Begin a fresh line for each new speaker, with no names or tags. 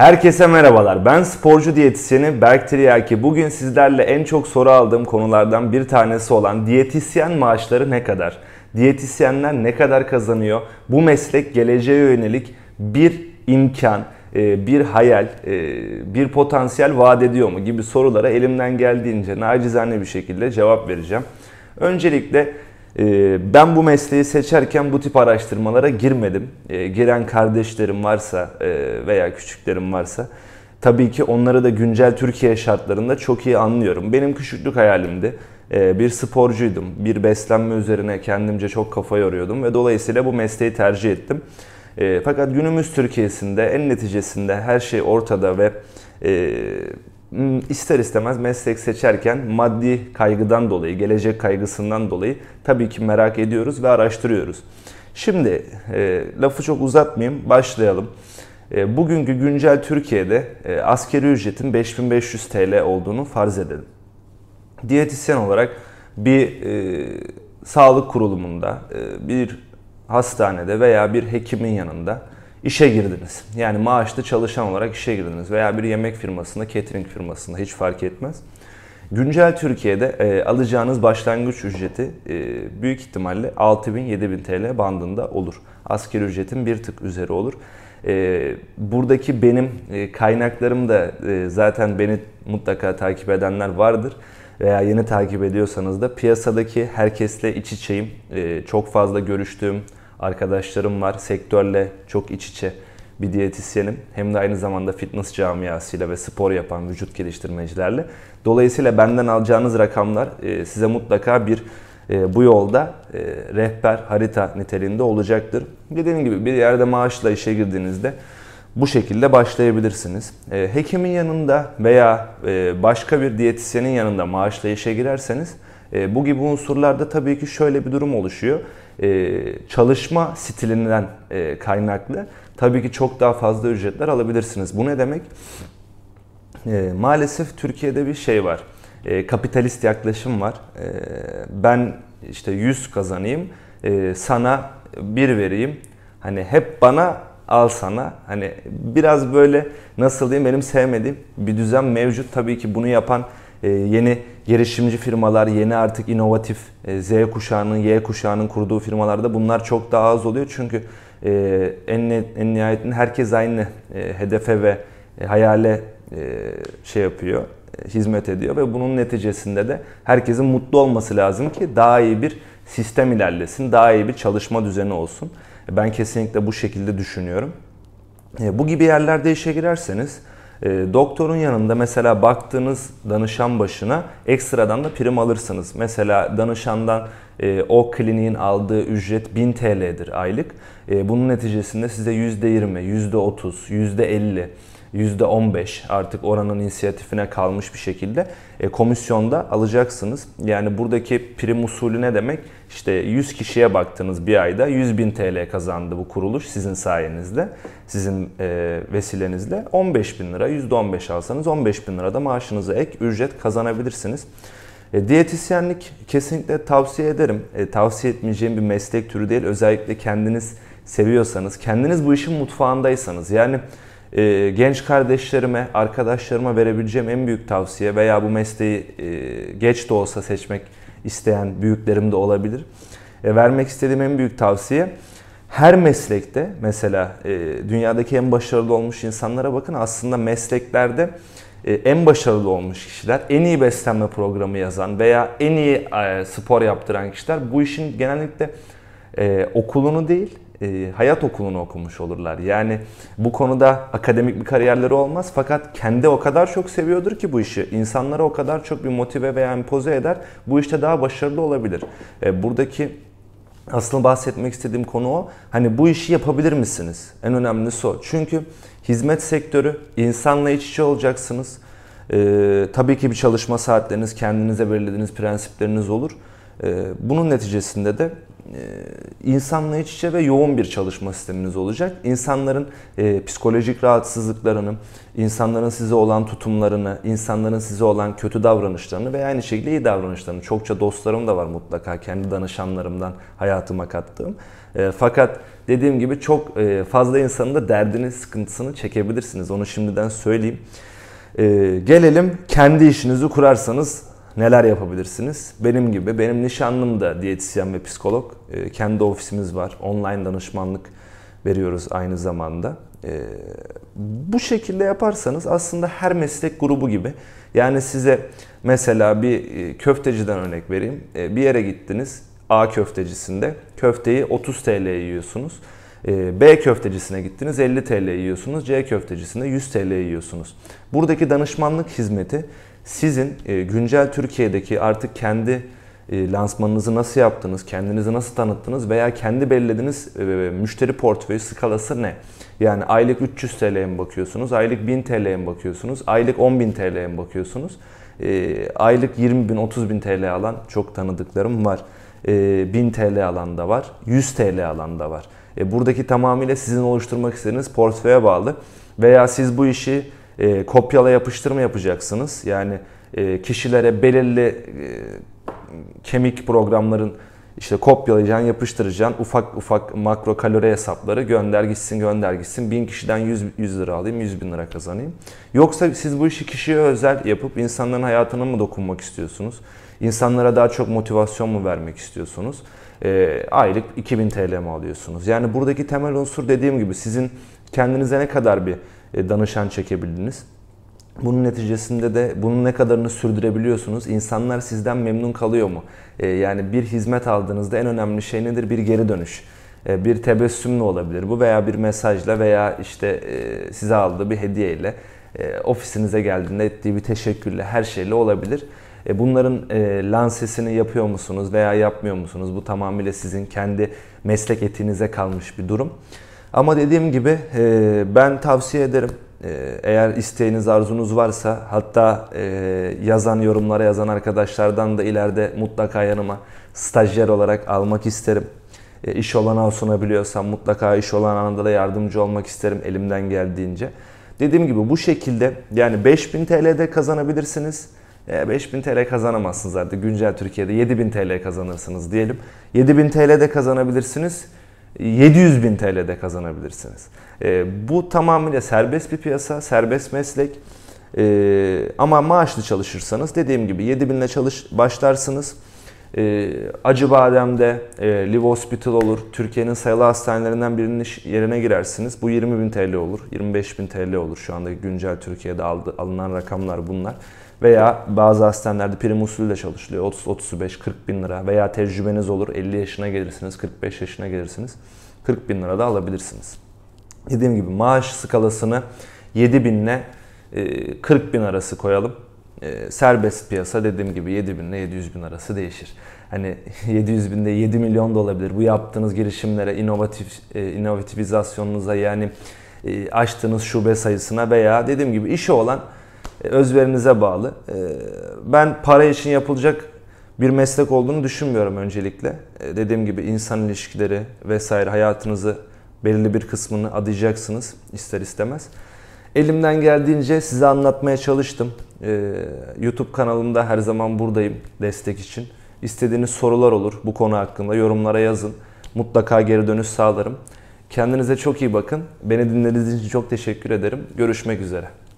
Herkese merhabalar. Ben sporcu diyetisyeni Berk Tiryaki. Bugün sizlerle en çok soru aldığım konulardan bir tanesi olan diyetisyen maaşları ne kadar? Diyetisyenler ne kadar kazanıyor? Bu meslek geleceğe yönelik bir imkan, e, bir hayal, e, bir potansiyel vaat ediyor mu gibi sorulara elimden geldiğince nacizane bir şekilde cevap vereceğim. Öncelikle ee, ben bu mesleği seçerken bu tip araştırmalara girmedim. Ee, giren kardeşlerim varsa e, veya küçüklerim varsa tabii ki onları da güncel Türkiye şartlarında çok iyi anlıyorum. Benim küçüklük hayalimdi. Ee, bir sporcuydum. Bir beslenme üzerine kendimce çok kafa yoruyordum ve dolayısıyla bu mesleği tercih ettim. Fakat günümüz Türkiye'sinde en neticesinde her şey ortada ve e, Hmm, ister istemez meslek seçerken maddi kaygıdan dolayı, gelecek kaygısından dolayı tabii ki merak ediyoruz ve araştırıyoruz. Şimdi e, lafı çok uzatmayayım, başlayalım. E, bugünkü güncel Türkiye'de e, askeri ücretin 5500 TL olduğunu farz edelim. Diyetisyen olarak bir e, sağlık kurulumunda, e, bir hastanede veya bir hekimin yanında işe girdiniz. Yani maaşlı çalışan olarak işe girdiniz veya bir yemek firmasında, catering firmasında hiç fark etmez. Güncel Türkiye'de e, alacağınız başlangıç ücreti e, büyük ihtimalle 6000-7000 TL bandında olur. Asker ücretin bir tık üzeri olur. E, buradaki benim e, kaynaklarım da e, zaten beni mutlaka takip edenler vardır. Veya yeni takip ediyorsanız da piyasadaki herkesle iç içeyim, e, çok fazla görüştüğüm, arkadaşlarım var. Sektörle çok iç içe bir diyetisyenim. Hem de aynı zamanda fitness camiasıyla ve spor yapan vücut geliştirmecilerle. Dolayısıyla benden alacağınız rakamlar e, size mutlaka bir e, bu yolda e, rehber, harita niteliğinde olacaktır. Dediğim gibi bir yerde maaşla işe girdiğinizde bu şekilde başlayabilirsiniz. Hekimin yanında veya başka bir diyetisyenin yanında maaşla işe girerseniz bu gibi unsurlarda tabii ki şöyle bir durum oluşuyor. E, çalışma stilinden e, kaynaklı tabii ki çok daha fazla ücretler alabilirsiniz. Bu ne demek? E, maalesef Türkiye'de bir şey var. Kapitalist yaklaşım var. Ben işte 100 kazanayım, sana bir vereyim. Hani hep bana al sana. Hani biraz böyle nasıl diyeyim benim sevmediğim bir düzen mevcut. Tabii ki bunu yapan ee, yeni girişimci firmalar, yeni artık inovatif e, Z kuşağının, Y kuşağının kurduğu firmalarda bunlar çok daha az oluyor. Çünkü e, en, en nihayetinde herkes aynı e, hedefe ve hayale şey yapıyor, hizmet ediyor ve bunun neticesinde de herkesin mutlu olması lazım ki daha iyi bir sistem ilerlesin, daha iyi bir çalışma düzeni olsun. Ben kesinlikle bu şekilde düşünüyorum. Bu gibi yerlerde işe girerseniz e, doktorun yanında mesela baktığınız danışan başına ekstradan da prim alırsınız. Mesela danışandan e, o kliniğin aldığı ücret 1000 TL'dir aylık. E, bunun neticesinde size %20, %30, %50 %15 artık oranın inisiyatifine kalmış bir şekilde e, komisyonda alacaksınız. Yani buradaki prim usulü ne demek? İşte 100 kişiye baktınız bir ayda 100 bin TL kazandı bu kuruluş sizin sayenizde, sizin e, vesilenizle 15 bin lira %15 alsanız 15 bin lira da maaşınıza ek ücret kazanabilirsiniz. E, diyetisyenlik kesinlikle tavsiye ederim. E, tavsiye etmeyeceğim bir meslek türü değil. Özellikle kendiniz seviyorsanız, kendiniz bu işin mutfağındaysanız yani e, genç kardeşlerime, arkadaşlarıma verebileceğim en büyük tavsiye veya bu mesleği e, geç de olsa seçmek isteyen büyüklerim de olabilir. E, vermek istediğim en büyük tavsiye her meslekte mesela e, dünyadaki en başarılı olmuş insanlara bakın aslında mesleklerde e, en başarılı olmuş kişiler, en iyi beslenme programı yazan veya en iyi e, spor yaptıran kişiler bu işin genellikle e, okulunu değil e, hayat okulunu okumuş olurlar. Yani bu konuda akademik bir kariyerleri olmaz fakat kendi o kadar çok seviyordur ki bu işi. İnsanlara o kadar çok bir motive veya empoze eder. Bu işte daha başarılı olabilir. E, buradaki asıl bahsetmek istediğim konu o. Hani bu işi yapabilir misiniz? En önemlisi o. Çünkü hizmet sektörü insanla iç içe olacaksınız. Ee, tabii ki bir çalışma saatleriniz, kendinize belirlediğiniz prensipleriniz olur. Ee, bunun neticesinde de e, insanla iç içe ve yoğun bir çalışma sisteminiz olacak. İnsanların e, psikolojik rahatsızlıklarını, insanların size olan tutumlarını, insanların size olan kötü davranışlarını ve aynı şekilde iyi davranışlarını. Çokça dostlarım da var mutlaka kendi danışanlarımdan hayatıma kattığım. E, fakat dediğim gibi çok fazla insanın da derdini, sıkıntısını çekebilirsiniz. Onu şimdiden söyleyeyim. E, gelelim kendi işinizi kurarsanız neler yapabilirsiniz? Benim gibi, benim nişanlım da diyetisyen ve psikolog. E, kendi ofisimiz var. Online danışmanlık veriyoruz aynı zamanda. E, bu şekilde yaparsanız aslında her meslek grubu gibi. Yani size mesela bir e, köfteciden örnek vereyim. E, bir yere gittiniz A köftecisinde. Köfteyi 30 TL yiyorsunuz. B köftecisine gittiniz 50 TL yiyorsunuz. C köftecisinde 100 TL yiyorsunuz. Buradaki danışmanlık hizmeti sizin e, güncel Türkiye'deki artık kendi e, lansmanınızı nasıl yaptınız, kendinizi nasıl tanıttınız veya kendi belirlediğiniz e, müşteri portföyü skalası ne? Yani aylık 300 TL'ye mi bakıyorsunuz, aylık 1000 TL'ye mi bakıyorsunuz, aylık 10.000 TL'ye mi bakıyorsunuz? aylık 20 bin, 30 bin TL alan çok tanıdıklarım var. 1000 TL alanda var, 100 TL alanda var. buradaki tamamıyla sizin oluşturmak istediğiniz portföye bağlı. Veya siz bu işi e, kopyala yapıştırma yapacaksınız. Yani e, kişilere belirli e, kemik programların işte kopyalayacaksın, yapıştıracaksın. Ufak ufak makro kalori hesapları gönder gitsin, gönder gitsin. 1000 kişiden 100, 100 lira alayım, 100 bin lira kazanayım. Yoksa siz bu işi kişiye özel yapıp insanların hayatına mı dokunmak istiyorsunuz? İnsanlara daha çok motivasyon mu vermek istiyorsunuz? E, aylık 2000 TL mi alıyorsunuz? Yani buradaki temel unsur dediğim gibi sizin kendinize ne kadar bir e, danışan çekebildiniz. Bunun neticesinde de bunun ne kadarını sürdürebiliyorsunuz? İnsanlar sizden memnun kalıyor mu? E, yani bir hizmet aldığınızda en önemli şey nedir? Bir geri dönüş e, bir tebessümle olabilir bu veya bir mesajla veya işte size aldığı bir hediyeyle ofisinize geldiğinde ettiği bir teşekkürle her şeyle olabilir. Bunların lansesini yapıyor musunuz veya yapmıyor musunuz? Bu tamamıyla sizin kendi meslek etinize kalmış bir durum. Ama dediğim gibi e, ben tavsiye ederim. E, eğer isteğiniz, arzunuz varsa hatta e, yazan, yorumlara yazan arkadaşlardan da ileride mutlaka yanıma stajyer olarak almak isterim. E, iş olanağı sunabiliyorsam mutlaka iş olanağında da yardımcı olmak isterim elimden geldiğince. Dediğim gibi bu şekilde yani 5000 TL'de kazanabilirsiniz. 5000 e, TL kazanamazsınız artık. Güncel Türkiye'de 7000 TL kazanırsınız diyelim. 7000 TL'de kazanabilirsiniz. 700 bin TL'de kazanabilirsiniz. E, bu tamamıyla serbest bir piyasa, serbest meslek. E, ama maaşlı çalışırsanız dediğim gibi 7 binle çalış, başlarsınız. Ee, e, Acıbadem'de e, Live Hospital olur. Türkiye'nin sayılı hastanelerinden birinin yerine girersiniz. Bu 20 bin TL olur. 25 bin TL olur. Şu anda güncel Türkiye'de aldı, alınan rakamlar bunlar. Veya bazı hastanelerde prim usulü de çalışılıyor. 30, 35, 40 bin lira veya tecrübeniz olur 50 yaşına gelirsiniz, 45 yaşına gelirsiniz. 40 bin lira da alabilirsiniz. Dediğim gibi maaş skalasını 7 bin ile 40 bin arası koyalım. E, serbest piyasa dediğim gibi 7 bin ile 700 bin arası değişir. Hani 700 binde 7 milyon da olabilir. Bu yaptığınız girişimlere, inovatif e, inovatifizasyonunuza yani e, açtığınız şube sayısına veya dediğim gibi işi olan özverinize bağlı. Ee, ben para için yapılacak bir meslek olduğunu düşünmüyorum öncelikle. Ee, dediğim gibi insan ilişkileri vesaire hayatınızı belirli bir kısmını adayacaksınız ister istemez. Elimden geldiğince size anlatmaya çalıştım. Ee, YouTube kanalımda her zaman buradayım destek için. İstediğiniz sorular olur bu konu hakkında yorumlara yazın. Mutlaka geri dönüş sağlarım. Kendinize çok iyi bakın. Beni dinlediğiniz için çok teşekkür ederim. Görüşmek üzere.